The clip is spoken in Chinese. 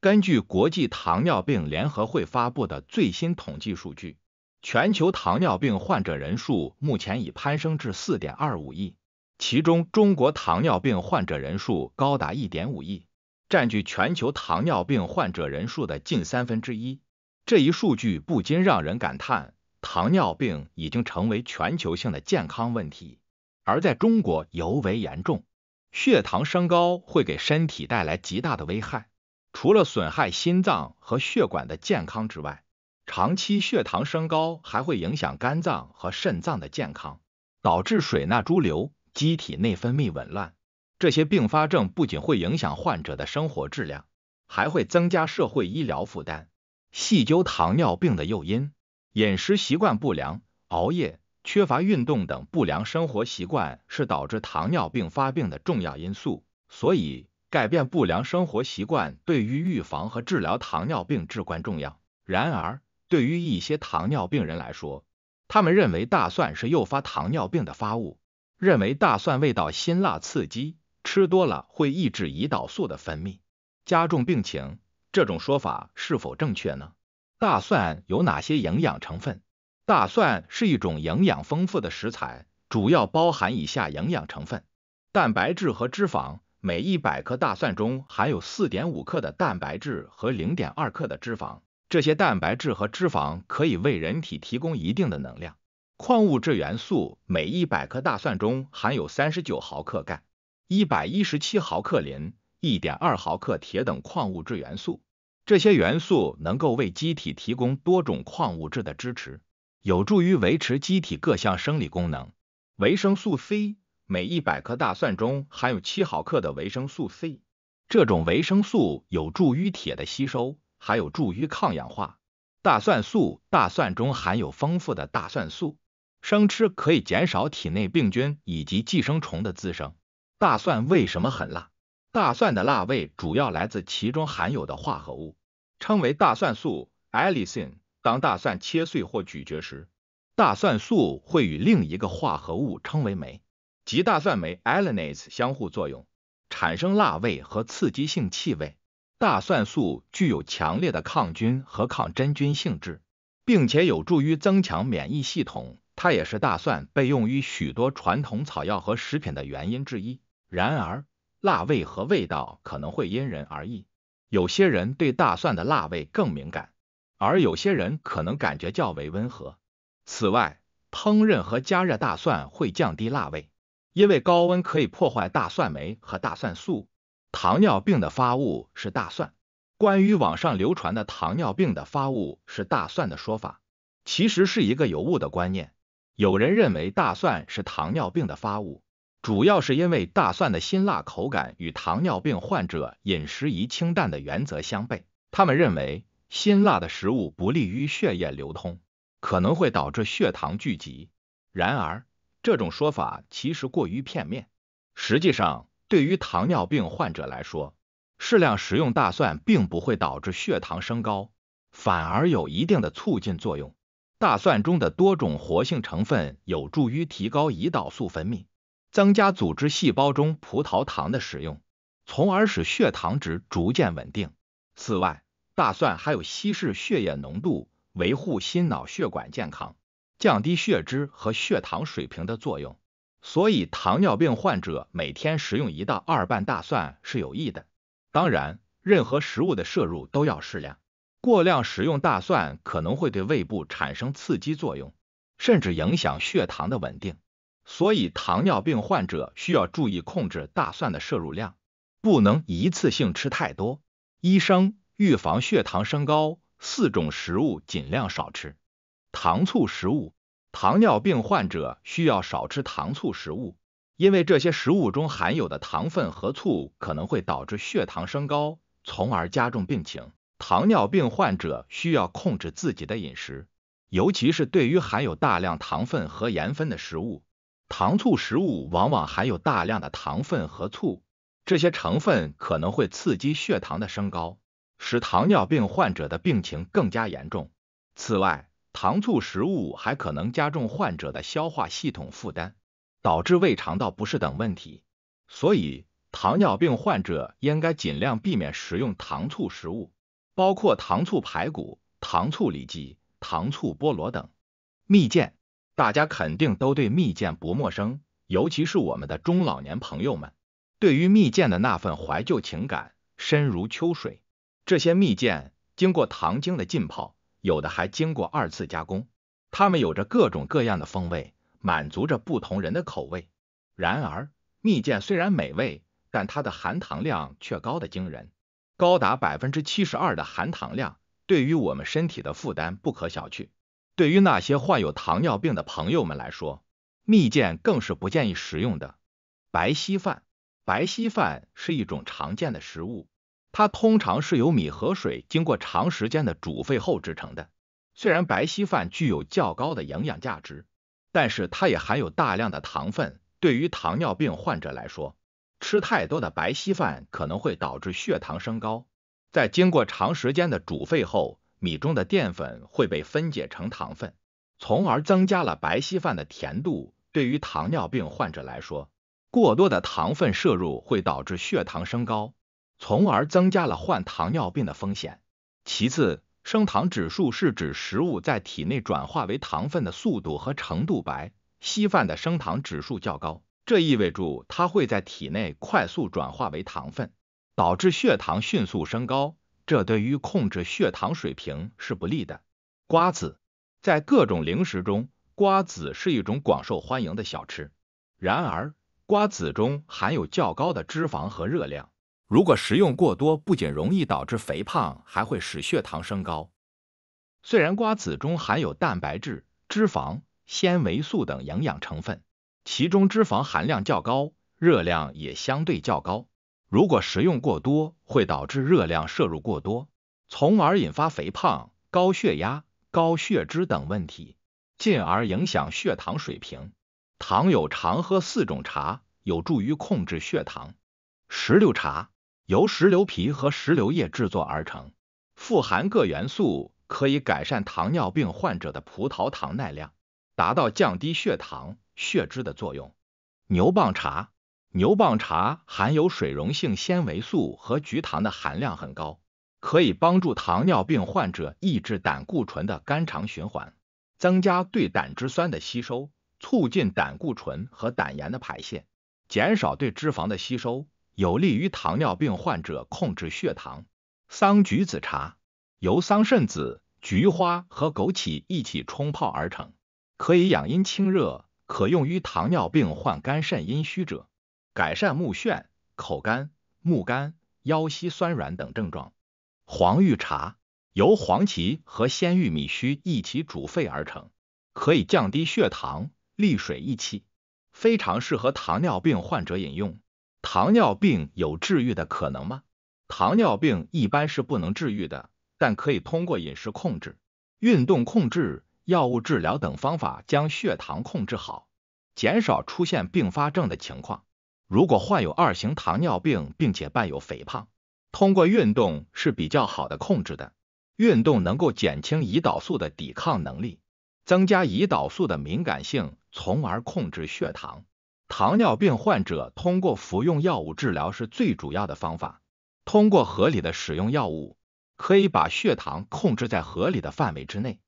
根据国际糖尿病联合会发布的最新统计数据，全球糖尿病患者人数目前已攀升至4.25亿，其中中国糖尿病患者人数高达1.5亿，占据全球糖尿病患者人数的近三分之一。这一数据不禁让人感叹，糖尿病已经成为全球性的健康问题，而在中国尤为严重。血糖升高会给身体带来极大的危害。除了损害心脏和血管的健康之外，长期血糖升高还会影响肝脏和肾脏的健康，导致水钠潴留、机体内分泌紊乱。这些并发症不仅会影响患者的生活质量，还会增加社会医疗负担。细究糖尿病的诱因，饮食习惯不良、熬夜、缺乏运动等不良生活习惯是导致糖尿病发病的重要因素。所以。改变不良生活习惯对于预防和治疗糖尿病至关重要。然而，对于一些糖尿病人来说，他们认为大蒜是诱发糖尿病的发物，认为大蒜味道辛辣刺激，吃多了会抑制胰岛素的分泌，加重病情。这种说法是否正确呢？大蒜有哪些营养成分？大蒜是一种营养丰富的食材，主要包含以下营养成分：蛋白质和脂肪。每一百克大蒜中含有四点五克的蛋白质和零点二克的脂肪，这些蛋白质和脂肪可以为人体提供一定的能量。矿物质元素，每一百克大蒜中含有三十九毫克钙、一百一十七毫克磷、一点二毫克铁等矿物质元素，这些元素能够为机体提供多种矿物质的支持，有助于维持机体各项生理功能。维生素 C。每一百克大蒜中含有七毫克的维生素 C，这种维生素有助于铁的吸收，还有助于抗氧化。大蒜素，大蒜中含有丰富的大蒜素，生吃可以减少体内病菌以及寄生虫的滋生。大蒜为什么很辣？大蒜的辣味主要来自其中含有的化合物，称为大蒜素 （Allicin）。当大蒜切碎或咀嚼时，大蒜素会与另一个化合物称为酶。及大蒜酶 a l n a c e n 相互作用，产生辣味和刺激性气味。大蒜素具有强烈的抗菌和抗真菌性质，并且有助于增强免疫系统。它也是大蒜被用于许多传统草药和食品的原因之一。然而，辣味和味道可能会因人而异。有些人对大蒜的辣味更敏感，而有些人可能感觉较为温和。此外，烹饪和加热大蒜会降低辣味。因为高温可以破坏大蒜酶和大蒜素，糖尿病的发物是大蒜。关于网上流传的糖尿病的发物是大蒜的说法，其实是一个有误的观念。有人认为大蒜是糖尿病的发物，主要是因为大蒜的辛辣口感与糖尿病患者饮食宜清淡的原则相悖。他们认为辛辣的食物不利于血液流通，可能会导致血糖聚集。然而，这种说法其实过于片面。实际上，对于糖尿病患者来说，适量食用大蒜并不会导致血糖升高，反而有一定的促进作用。大蒜中的多种活性成分有助于提高胰岛素分泌，增加组织细胞中葡萄糖的使用，从而使血糖值逐渐稳定。此外，大蒜还有稀释血液浓度、维护心脑血管健康。降低血脂和血糖水平的作用，所以糖尿病患者每天食用一到二瓣大蒜是有益的。当然，任何食物的摄入都要适量，过量食用大蒜可能会对胃部产生刺激作用，甚至影响血糖的稳定。所以，糖尿病患者需要注意控制大蒜的摄入量，不能一次性吃太多。医生，预防血糖升高，四种食物尽量少吃，糖醋食物。糖尿病患者需要少吃糖醋食物，因为这些食物中含有的糖分和醋可能会导致血糖升高，从而加重病情。糖尿病患者需要控制自己的饮食，尤其是对于含有大量糖分和盐分的食物。糖醋食物往往含有大量的糖分和醋，这些成分可能会刺激血糖的升高，使糖尿病患者的病情更加严重。此外，糖醋食物还可能加重患者的消化系统负担，导致胃肠道不适等问题。所以，糖尿病患者应该尽量避免食用糖醋食物，包括糖醋排骨、糖醋里脊、糖醋菠萝等。蜜饯，大家肯定都对蜜饯不陌生，尤其是我们的中老年朋友们，对于蜜饯的那份怀旧情感，深如秋水。这些蜜饯经过糖精的浸泡。有的还经过二次加工，它们有着各种各样的风味，满足着不同人的口味。然而，蜜饯虽然美味，但它的含糖量却高的惊人，高达百分之七十二的含糖量，对于我们身体的负担不可小觑。对于那些患有糖尿病的朋友们来说，蜜饯更是不建议食用的。白稀饭，白稀饭是一种常见的食物。它通常是由米和水经过长时间的煮沸后制成的。虽然白稀饭具有较高的营养价值，但是它也含有大量的糖分。对于糖尿病患者来说，吃太多的白稀饭可能会导致血糖升高。在经过长时间的煮沸后，米中的淀粉会被分解成糖分，从而增加了白稀饭的甜度。对于糖尿病患者来说，过多的糖分摄入会导致血糖升高。从而增加了患糖尿病的风险。其次，升糖指数是指食物在体内转化为糖分的速度和程度。白稀饭的升糖指数较高，这意味着它会在体内快速转化为糖分，导致血糖迅速升高，这对于控制血糖水平是不利的。瓜子在各种零食中，瓜子是一种广受欢迎的小吃。然而，瓜子中含有较高的脂肪和热量。如果食用过多，不仅容易导致肥胖，还会使血糖升高。虽然瓜子中含有蛋白质、脂肪、纤维素等营养成分，其中脂肪含量较高，热量也相对较高。如果食用过多，会导致热量摄入过多，从而引发肥胖、高血压、高血脂等问题，进而影响血糖水平。糖友常喝四种茶，有助于控制血糖：石榴茶。由石榴皮和石榴叶制作而成，富含各元素，可以改善糖尿病患者的葡萄糖耐量，达到降低血糖、血脂的作用。牛蒡茶，牛蒡茶含有水溶性纤维素和菊糖的含量很高，可以帮助糖尿病患者抑制胆固醇的肝肠循环，增加对胆汁酸的吸收，促进胆固醇和胆盐的排泄，减少对脂肪的吸收。有利于糖尿病患者控制血糖。桑菊子茶由桑葚子、菊花和枸杞一起冲泡而成，可以养阴清热，可用于糖尿病患肝肾阴虚者，改善目眩、口干、目干、腰膝酸软等症状。黄玉茶由黄芪和鲜玉米须一起煮沸而成，可以降低血糖、利水益气，非常适合糖尿病患者饮用。糖尿病有治愈的可能吗？糖尿病一般是不能治愈的，但可以通过饮食控制、运动控制、药物治疗等方法将血糖控制好，减少出现并发症的情况。如果患有二型糖尿病并且伴有肥胖，通过运动是比较好的控制的。运动能够减轻胰岛素的抵抗能力，增加胰岛素的敏感性，从而控制血糖。糖尿病患者通过服用药物治疗是最主要的方法。通过合理的使用药物，可以把血糖控制在合理的范围之内。